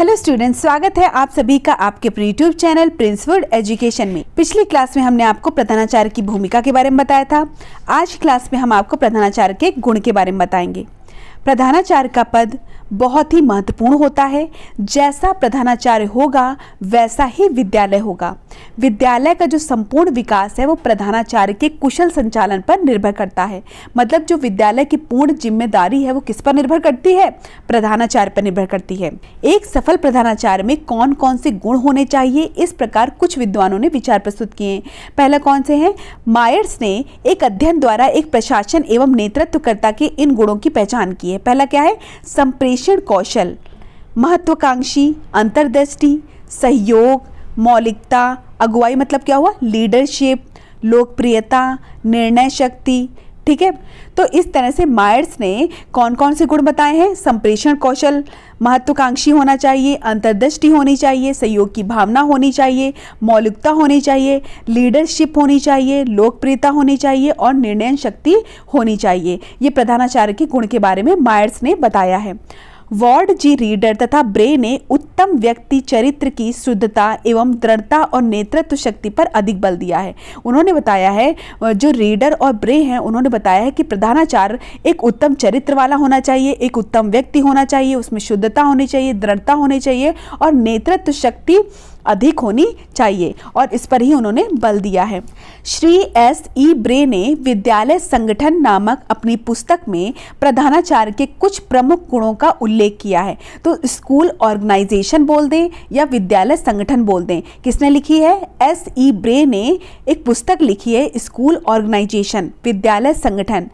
hello students स्वागत है आप सभी का आपके अपने यूट्यूब चैनल प्रिंसवुड एजुकेशन में पिछली क्लास में हमने आपको प्रधानाचार्य की भूमिका के बारे में बताया था आज क्लास में हम आपको प्रधानाचार्य के गुण के बारे में बताएंगे प्रधानाचार्य का पद बहुत ही महत्वपूर्ण होता है जैसा प्रधानाचार्य होगा वैसा ही विद्यालय होगा विद्यालय का जो संपूर्ण विकास है वो प्रधानाचार्य के कुशल संचालन पर निर्भर करता है मतलब जो विद्यालय की पूर्ण जिम्मेदारी है वो किस पर निर्भर करती है प्रधानाचार्य पर निर्भर करती है एक सफल प्रधानाचार्य में कौन कौन से गुण होने चाहिए इस प्रकार कुछ विद्वानों ने विचार प्रस्तुत किए पहला कौन से हैं मायर्स ने एक अध्ययन द्वारा एक प्रशासन एवं नेतृत्वकर्ता के इन गुणों की पहचान की है पहला क्या है संप्रेषण विश्लेषण कौशल महत्वाकांक्षी अंतर्दृष्टि सहयोग मौलिकता अगुवाई मतलब क्या हुआ लीडरशिप लोकप्रियता निर्णय शक्ति ठीक है तो इस तरह से मायर्स ने कौन कौन से गुण बताए हैं संप्रेषण कौशल महत्वाकांक्षी होना चाहिए अंतर्दृष्टि होनी चाहिए सहयोग की भावना होनी चाहिए मौलिकता होनी चाहिए लीडरशिप होनी चाहिए लोकप्रियता होनी चाहिए और निर्णय शक्ति होनी चाहिए ये प्रधानाचार्य के गुण के बारे में मायर्स ने बताया है वार्ड जी रीडर तथा ब्रे ने उत्तम व्यक्ति चरित्र की शुद्धता एवं दृढ़ता और नेतृत्व शक्ति पर अधिक बल दिया है उन्होंने बताया है जो रीडर और ब्रे हैं उन्होंने बताया है कि प्रधानाचार्य एक उत्तम चरित्र वाला होना चाहिए एक उत्तम व्यक्ति होना चाहिए उसमें शुद्धता होनी चाहिए दृढ़ता होनी चाहिए और नेतृत्व शक्ति अधिक होनी चाहिए और इस पर ही उन्होंने बल दिया है श्री एस ई ब्रे ने विद्यालय संगठन नामक अपनी पुस्तक में प्रधानाचार्य के कुछ प्रमुख गुणों का उल्लेख किया है तो स्कूल ऑर्गेनाइजेशन बोल दें या विद्यालय संगठन बोल दें किसने लिखी है एस ई ब्रे ने एक पुस्तक लिखी है स्कूल ऑर्गेनाइजेशन विद्यालय संगठन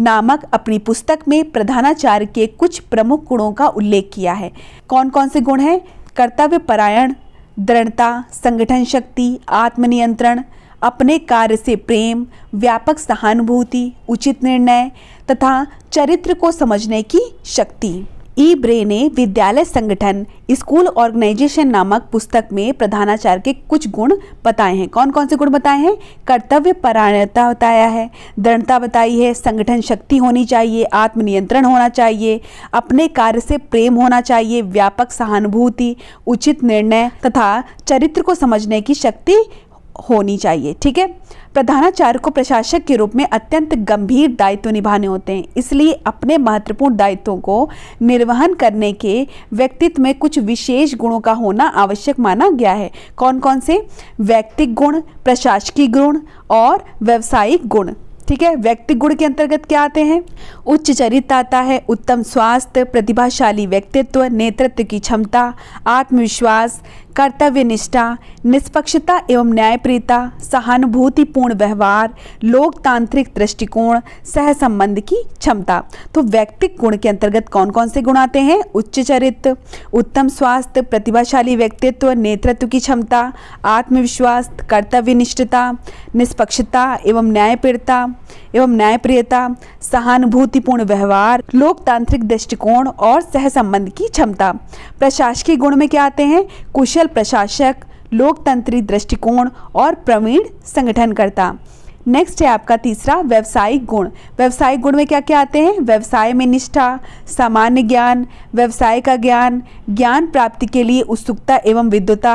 नामक अपनी पुस्तक में प्रधानाचार्य के कुछ प्रमुख गुणों का उल्लेख किया है कौन कौन से गुण हैं कर्तव्य परायण दृढ़ता संगठन शक्ति आत्मनियंत्रण अपने कार्य से प्रेम व्यापक सहानुभूति उचित निर्णय तथा चरित्र को समझने की शक्ति ई ब्रे ने विद्यालय संगठन स्कूल ऑर्गेनाइजेशन नामक पुस्तक में प्रधानाचार्य के कुछ गुण बताए हैं कौन कौन से गुण बताए हैं कर्तव्य परायणता बताया है दृढ़ता बताई है संगठन शक्ति होनी चाहिए आत्मनियंत्रण होना चाहिए अपने कार्य से प्रेम होना चाहिए व्यापक सहानुभूति उचित निर्णय तथा चरित्र को समझने की शक्ति होनी चाहिए ठीक है प्रधानाचार्य को प्रशासक के रूप में अत्यंत गंभीर दायित्व निभाने होते हैं इसलिए अपने महत्वपूर्ण दायित्वों को निर्वहन करने के व्यक्तित्व में कुछ विशेष गुणों का होना आवश्यक माना गया है कौन कौन से व्यक्तिक गुण प्रशासकीय गुण और व्यावसायिक गुण ठीक है व्यक्ति गुण के अंतर्गत क्या आते हैं उच्च चरित्र आता है उत्तम स्वास्थ्य प्रतिभाशाली व्यक्तित्व नेतृत्व की क्षमता आत्मविश्वास कर्तव्य निष्ठा निष्पक्षता एवं न्यायप्रियता सहानुभूतिपूर्ण व्यवहार लोकतांत्रिक दृष्टिकोण सहसंबंध की क्षमता तो व्यक्तिक गुण के अंतर्गत कौन कौन से गुण आते हैं उच्च चरित्र उत्तम स्वास्थ्य प्रतिभाशाली व्यक्तित्व नेतृत्व की क्षमता आत्मविश्वास कर्तव्य निष्ठता निष्पक्षता एवं न्यायप्रियता एवं न्यायप्रियता सहानुभूतिपूर्ण व्यवहार लोकतांत्रिक दृष्टिकोण और सहसंबंध की क्षमता प्रशासकीय गुण में क्या आते हैं कुशल प्रशासक लोकतंत्री दृष्टिकोण और प्रवीण संगठनकर्ता नेक्स्ट है आपका तीसरा व्यवसायिक गुण व्यवसायिक गुण में क्या क्या आते हैं व्यवसाय में निष्ठा सामान्य ज्ञान व्यवसाय का ज्ञान ज्ञान प्राप्ति के लिए उत्सुकता एवं विद्वता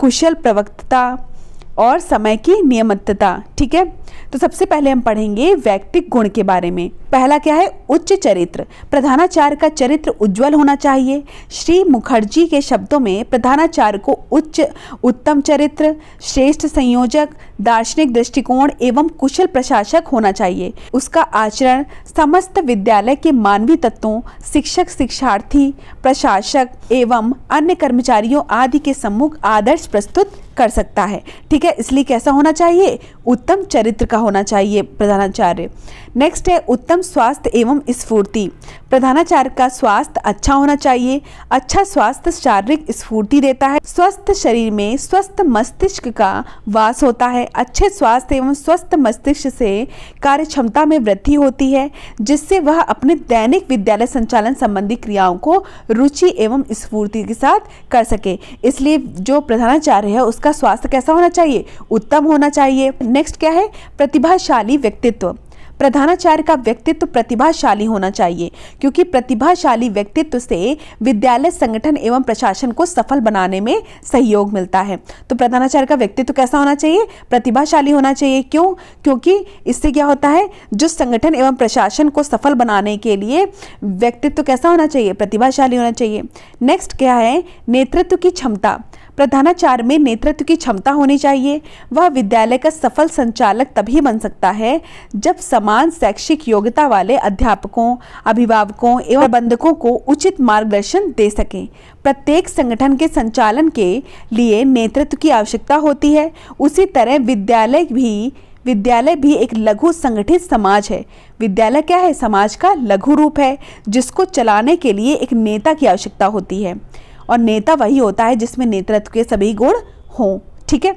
कुशल प्रवक्ता और समय की नियमितता ठीक है तो सबसे पहले हम पढ़ेंगे व्यक्तिक गुण के बारे में पहला क्या है उच्च चरित्र प्रधानाचार्य का चरित्र उज्जवल होना चाहिए श्री मुखर्जी के शब्दों में प्रधानाचार्य को उच्च उत्तम चरित्र श्रेष्ठ संयोजक दार्शनिक दृष्टिकोण एवं कुशल प्रशासक होना चाहिए उसका आचरण समस्त विद्यालय के मानवीय तत्वों शिक्षक शिक्षार्थी प्रशासक एवं अन्य कर्मचारियों आदि के सम्मुख आदर्श प्रस्तुत कर सकता है ठीक है इसलिए कैसा होना चाहिए उत्तम चरित्र का होना चाहिए प्रधानाचार्य नेक्स्ट है उत्तम स्वास्थ्य एवं स्फूर्ति प्रधानाचार्य का स्वास्थ्य अच्छा होना चाहिए अच्छा स्वास्थ्य शारीरिक स्फूर्ति देता है स्वस्थ शरीर में स्वस्थ मस्तिष्क का वास होता है अच्छे स्वास्थ्य एवं स्वस्थ मस्तिष्क से कार्य क्षमता में वृद्धि होती है जिससे वह अपने दैनिक विद्यालय संचालन संबंधी क्रियाओं को रुचि एवं स्फूर्ति के साथ कर सके इसलिए जो प्रधानाचार्य है उसका का स्वास्थ्य कैसा होना चाहिए उत्तम होना चाहिए नेक्स्ट क्या है प्रतिभाशाली व्यक्तित्व प्रधानाचार्य का व्यक्तित्व प्रतिभाशाली होना चाहिए क्योंकि प्रतिभाशाली व्यक्तित्व से विद्यालय संगठन एवं प्रशासन को सफल बनाने में सहयोग मिलता है तो प्रधानाचार्य का व्यक्तित्व कैसा होना चाहिए प्रतिभाशाली होना चाहिए क्यों क्योंकि इससे क्या होता है जो संगठन एवं प्रशासन को सफल बनाने के लिए व्यक्तित्व कैसा होना चाहिए प्रतिभाशाली होना चाहिए नेक्स्ट क्या है नेतृत्व की क्षमता प्रधानाचार्य में नेतृत्व की क्षमता होनी चाहिए वह विद्यालय का सफल संचालक तभी बन सकता है जब समान शैक्षिक योग्यता वाले अध्यापकों अभिभावकों एवं प्रबंधकों को उचित मार्गदर्शन दे सकें प्रत्येक संगठन के संचालन के लिए नेतृत्व की आवश्यकता होती है उसी तरह विद्यालय भी विद्यालय भी एक लघु संगठित समाज है विद्यालय क्या है समाज का लघु रूप है जिसको चलाने के लिए एक नेता की आवश्यकता होती है और नेता वही होता है जिसमें नेतृत्व के सभी गुण हों ठीक है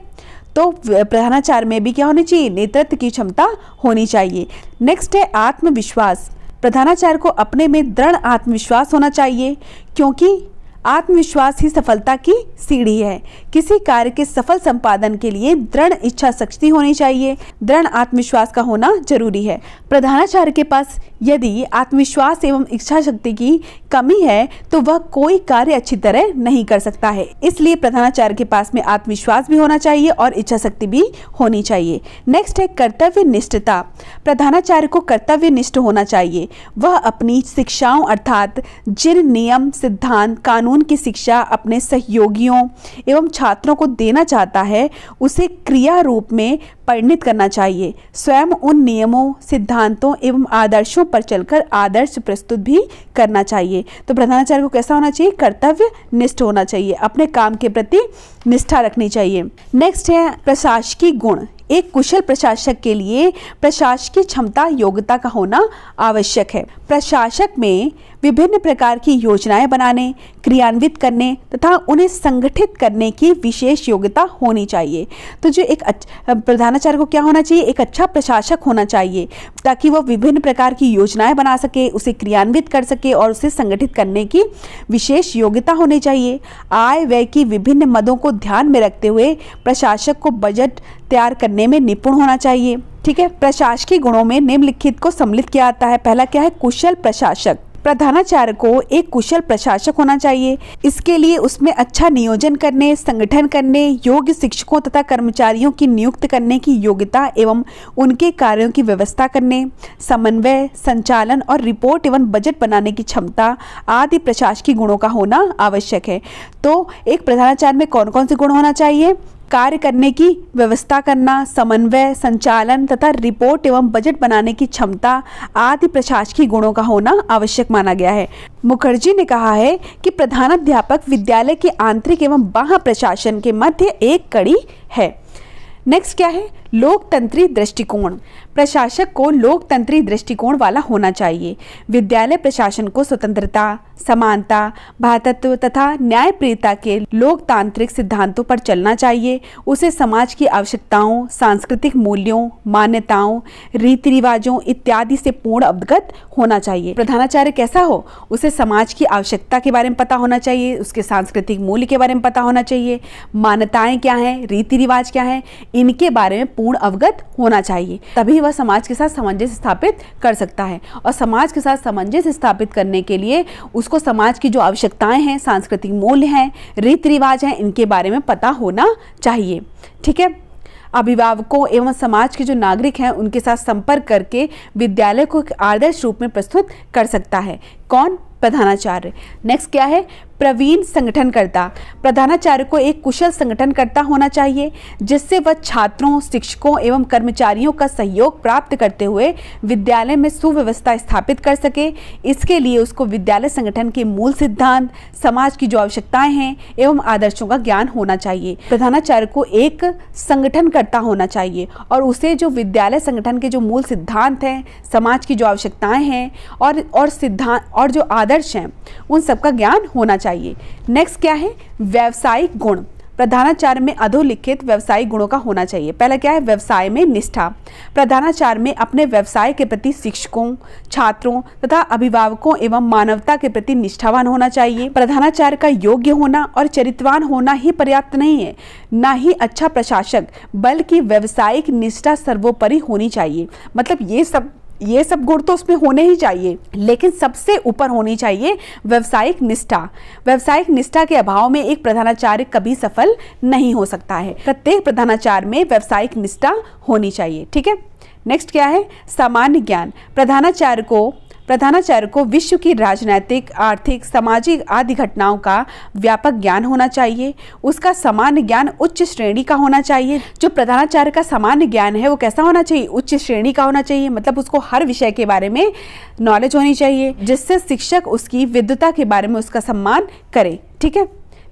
तो प्रधानाचार में भी क्या होनी चाहिए नेतृत्व की क्षमता होनी चाहिए नेक्स्ट है आत्मविश्वास प्रधानाचार्य को अपने में दृढ़ आत्मविश्वास होना चाहिए क्योंकि आत्मविश्वास ही सफलता की सीढ़ी है किसी कार्य के सफल संपादन के लिए दृढ़ इच्छा शक्ति होनी चाहिए दृढ़ आत्मविश्वास का होना जरूरी है प्रधानाचार्य के पास यदि आत्मविश्वास एवं इच्छा शक्ति की कमी है तो वह कोई कार्य अच्छी तरह नहीं कर सकता है इसलिए प्रधानाचार्य के पास में आत्मविश्वास भी होना चाहिए और इच्छा शक्ति भी होनी चाहिए नेक्स्ट है कर्तव्य निष्ठता प्रधानाचार्य को कर्तव्य निष्ठ होना चाहिए वह अपनी शिक्षाओं अर्थात जिन नियम सिद्धांत कानून कानून की शिक्षा अपने सहयोगियों एवं छात्रों को देना चाहता है उसे क्रिया रूप में परिणित करना चाहिए स्वयं उन नियमों सिद्धांतों एवं आदर्शों पर चलकर आदर्श प्रस्तुत भी करना चाहिए तो प्रधानाचार्य को कैसा होना चाहिए कर्तव्य निष्ठ होना चाहिए अपने काम के प्रति निष्ठा रखनी चाहिए नेक्स्ट है प्रशासकीय गुण एक कुशल प्रशासक के लिए प्रशासकीय क्षमता योग्यता का होना आवश्यक है प्रशासक में विभिन्न प्रकार की योजनाएं बनाने क्रियान्वित करने तथा उन्हें संगठित करने की विशेष योग्यता होनी चाहिए तो जो एक प्रधान प्रधानाचार्य को क्या होना चाहिए एक अच्छा प्रशासक होना चाहिए ताकि वो विभिन्न प्रकार की योजनाएं बना सके उसे क्रियान्वित कर सके और उसे संगठित करने की विशेष योग्यता होनी चाहिए आय व्यय की विभिन्न मदों को ध्यान में रखते हुए प्रशासक को बजट तैयार करने में निपुण होना चाहिए ठीक है प्रशासकीय गुणों में निम्नलिखित को सम्मिलित किया जाता है पहला क्या है कुशल प्रशासक प्रधानाचार्य को एक कुशल प्रशासक होना चाहिए इसके लिए उसमें अच्छा नियोजन करने संगठन करने योग्य शिक्षकों तथा कर्मचारियों की नियुक्त करने की योग्यता एवं उनके कार्यों की व्यवस्था करने समन्वय संचालन और रिपोर्ट एवं बजट बनाने की क्षमता आदि प्रशासकीय गुणों का होना आवश्यक है तो एक प्रधानाचार्य में कौन कौन से गुण होना चाहिए कार्य करने की व्यवस्था करना समन्वय संचालन तथा रिपोर्ट एवं बजट बनाने की क्षमता आदि प्रशासकीय गुणों का होना आवश्यक माना गया है मुखर्जी ने कहा है कि प्रधानाध्यापक विद्यालय के आंतरिक एवं बाह्य प्रशासन के मध्य एक कड़ी है नेक्स्ट क्या है लोकतंत्री दृष्टिकोण प्रशासक को लोकतंत्री दृष्टिकोण वाला होना चाहिए विद्यालय प्रशासन को स्वतंत्रता समानता भातत्व तथा न्यायप्रियता के लोकतांत्रिक सिद्धांतों पर चलना चाहिए उसे समाज की आवश्यकताओं सांस्कृतिक मूल्यों मान्यताओं रीति रिवाजों इत्यादि से पूर्ण अवगत होना चाहिए प्रधानाचार्य कैसा हो उसे समाज की आवश्यकता के बारे में पता होना चाहिए उसके सांस्कृतिक मूल्य के बारे में पता होना चाहिए मान्यताएं क्या हैं रीति रिवाज क्या हैं इनके बारे में पूर्ण अवगत होना चाहिए तभी वह समाज के साथ सामंजस्य स्थापित कर सकता है और समाज के साथ सामंजस्य स्थापित करने के लिए उसको समाज की जो आवश्यकताएं हैं सांस्कृतिक मूल्य हैं रीति रिवाज हैं इनके बारे में पता होना चाहिए ठीक है अभिभावकों एवं समाज के जो नागरिक हैं उनके साथ संपर्क करके विद्यालय को एक आदर्श रूप में प्रस्तुत कर सकता है कौन प्रधानाचार्य नेक्स्ट क्या है प्रवीण संगठनकर्ता प्रधानाचार्य को एक कुशल संगठनकर्ता होना चाहिए जिससे वह छात्रों शिक्षकों एवं कर्मचारियों का सहयोग प्राप्त करते हुए विद्यालय में सुव्यवस्था स्थापित कर सके इसके लिए उसको विद्यालय संगठन के मूल सिद्धांत समाज की जो आवश्यकताएं हैं एवं आदर्शों का ज्ञान होना चाहिए प्रधानाचार्य को एक संगठनकर्ता होना चाहिए और उसे जो विद्यालय संगठन के जो मूल सिद्धांत हैं समाज की जो आवश्यकताएँ हैं और और सिद्धांत और जो आदर्श हैं उन सबका ज्ञान होना चाहिए बताइए नेक्स्ट क्या है व्यावसायिक गुण प्रधानाचार्य में अधोलिखित व्यवसायिक गुणों का होना चाहिए पहला क्या है व्यवसाय में निष्ठा प्रधानाचार्य में अपने व्यवसाय के प्रति शिक्षकों छात्रों तथा अभिभावकों एवं मानवता के प्रति निष्ठावान होना चाहिए प्रधानाचार्य का योग्य होना और चरित्रवान होना ही पर्याप्त नहीं है ना ही अच्छा प्रशासक बल्कि व्यवसायिक निष्ठा सर्वोपरि होनी चाहिए मतलब ये सब ये सब गुण तो उसमें होने ही चाहिए लेकिन सबसे ऊपर होनी चाहिए व्यवसायिक निष्ठा व्यवसायिक निष्ठा के अभाव में एक प्रधानाचार्य कभी सफल नहीं हो सकता है प्रत्येक प्रधानाचार्य में व्यावसायिक निष्ठा होनी चाहिए ठीक है नेक्स्ट क्या है सामान्य ज्ञान प्रधानाचार्य को प्रधानाचार्य को विश्व की राजनैतिक आर्थिक सामाजिक आदि घटनाओं का व्यापक ज्ञान होना चाहिए उसका सामान्य ज्ञान उच्च श्रेणी का होना चाहिए जो प्रधानाचार्य का सामान्य ज्ञान है वो कैसा होना चाहिए उच्च श्रेणी का होना चाहिए मतलब उसको हर विषय के बारे में नॉलेज होनी चाहिए जिससे शिक्षक उसकी विद्वता के बारे में उसका सम्मान करे ठीक है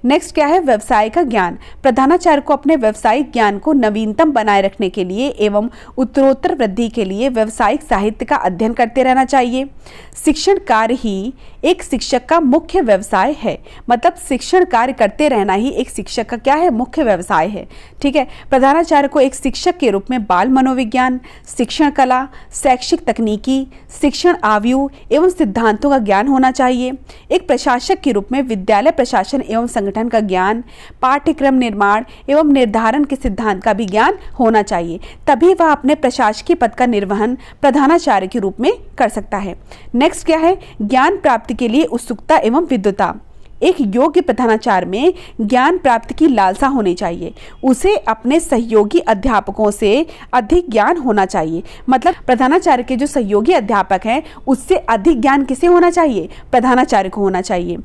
नेक्स्ट क्या है व्यवसाय का ज्ञान प्रधानाचार्य को अपने व्यवसायिक ज्ञान को नवीनतम बनाए रखने के लिए एवं उत्तरोत्तर वृद्धि के लिए व्यवसायिक साहित्य का अध्ययन करते रहना चाहिए शिक्षण कार्य ही एक शिक्षक का मुख्य व्यवसाय है मतलब शिक्षण कार्य करते रहना ही एक शिक्षक का क्या है मुख्य व्यवसाय है ठीक है प्रधानाचार्य को एक शिक्षक के रूप में बाल मनोविज्ञान शिक्षण कला शैक्षिक तकनीकी शिक्षण आयु एवं सिद्धांतों का ज्ञान होना चाहिए एक प्रशासक के रूप में विद्यालय प्रशासन एवं संगठन का ज्ञान पाठ्यक्रम निर्माण एवं निर्धारण के सिद्धांत का भी ज्ञान होना चाहिए तभी वह अपने प्रशासकीय पद का निर्वहन प्रधानाचार्य के रूप में कर सकता है नेक्स्ट क्या है ज्ञान प्राप्ति के लिए उत्सुकता एवं विद्वता एक योग्य प्रधानाचार्य में ज्ञान प्राप्ति की लालसा होनी चाहिए उसे अपने सहयोगी अध्यापकों से अधिक ज्ञान होना चाहिए मतलब प्रधानाचार्य के जो सहयोगी अध्यापक हैं उससे अधिक ज्ञान किसे होना चाहिए प्रधानाचार्य को होना चाहिए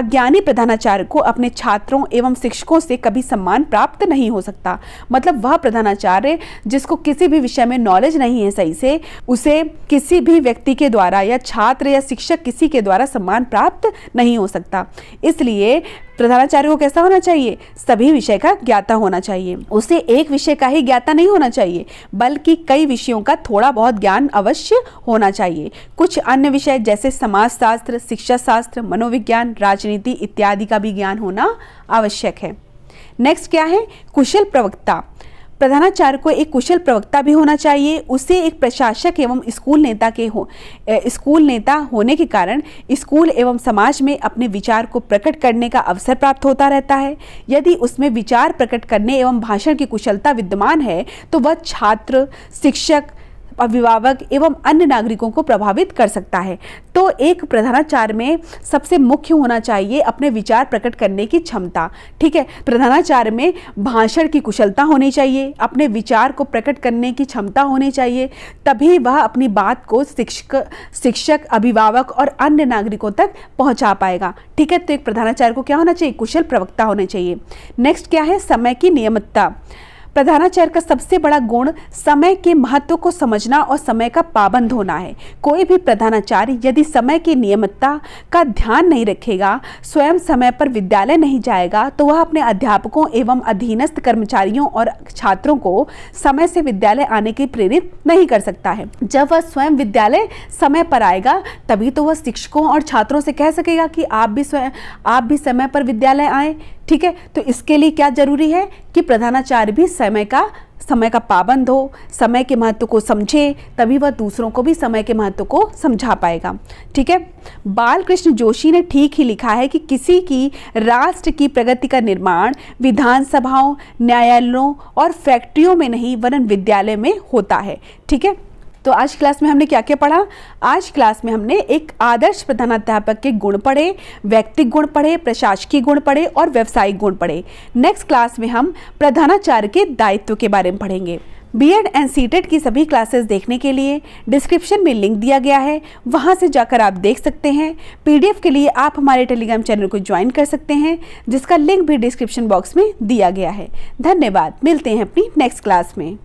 अज्ञानी प्रधानाचार्य को अपने छात्रों एवं शिक्षकों से कभी सम्मान प्राप्त नहीं हो सकता मतलब वह प्रधानाचार्य जिसको किसी भी विषय में नॉलेज नहीं है सही से उसे किसी भी व्यक्ति के द्वारा या छात्र या शिक्षक किसी के द्वारा सम्मान प्राप्त नहीं हो सकता इसलिए प्रधानाचार्य को कैसा होना चाहिए सभी विषय का ज्ञाता होना चाहिए उसे एक विषय का ही ज्ञाता नहीं होना चाहिए बल्कि कई विषयों का थोड़ा बहुत ज्ञान अवश्य होना चाहिए कुछ अन्य विषय जैसे समाजशास्त्र शिक्षा शास्त्र मनोविज्ञान राजनीति इत्यादि का भी ज्ञान होना आवश्यक है नेक्स्ट क्या है कुशल प्रवक्ता प्रधानाचार्य को एक कुशल प्रवक्ता भी होना चाहिए उसे एक प्रशासक एवं स्कूल नेता के हो स्कूल नेता होने के कारण स्कूल एवं समाज में अपने विचार को प्रकट करने का अवसर प्राप्त होता रहता है यदि उसमें विचार प्रकट करने एवं भाषण की कुशलता विद्यमान है तो वह छात्र शिक्षक अभिभावक एवं अन्य नागरिकों को प्रभावित कर सकता है तो एक प्रधानाचार में सबसे मुख्य होना चाहिए अपने विचार प्रकट करने की क्षमता ठीक है प्रधानाचार में भाषण की कुशलता होनी चाहिए अपने विचार को प्रकट करने की क्षमता होनी चाहिए तभी वह अपनी बात को शिक्षक शिक्षक अभिभावक और अन्य नागरिकों तक पहुंचा पाएगा ठीक है तो एक प्रधानाचार्य को क्या होना चाहिए कुशल प्रवक्ता होना चाहिए नेक्स्ट क्या है समय की नियमितता प्रधानाचार्य का सबसे बड़ा गुण समय के महत्व को समझना और समय का पाबंद होना है कोई भी प्रधानाचार्य यदि समय की नियमितता का ध्यान नहीं रखेगा स्वयं समय पर विद्यालय नहीं जाएगा तो वह अपने अध्यापकों एवं अधीनस्थ कर्मचारियों और छात्रों को समय से विद्यालय आने के प्रेरित नहीं कर सकता है जब वह स्वयं विद्यालय समय पर आएगा तभी तो वह शिक्षकों और छात्रों से कह सकेगा कि आप भी स्वयं आप भी समय पर विद्यालय आएँ ठीक है तो इसके लिए क्या जरूरी है कि प्रधानाचार्य भी समय का समय का पाबंद हो समय के महत्व को समझे तभी वह दूसरों को भी समय के महत्व को समझा पाएगा ठीक है बाल कृष्ण जोशी ने ठीक ही लिखा है कि किसी की राष्ट्र की प्रगति का निर्माण विधानसभाओं न्यायालयों और फैक्ट्रियों में नहीं वरन विद्यालय में होता है ठीक है तो आज क्लास में हमने क्या क्या पढ़ा आज क्लास में हमने एक आदर्श प्रधानाध्यापक के गुण पढ़े व्यक्तिक गुण पढ़े प्रशासकीय गुण पढ़े और व्यावसायिक गुण पढ़े नेक्स्ट क्लास में हम प्रधानाचार्य के दायित्व के बारे में पढ़ेंगे B Ed and C TET की सभी क्लासेस देखने के लिए डिस्क्रिप्शन में लिंक दिया गया है वहाँ से जाकर आप देख सकते हैं पीडीएफ के लिए आप हमारे टेलीग्राम चैनल को ज्वाइन कर सकते हैं जिसका लिंक भी डिस्क्रिप्शन बॉक्स में दिया गया है धन्यवाद मिलते हैं अपनी नेक्स्ट क्लास में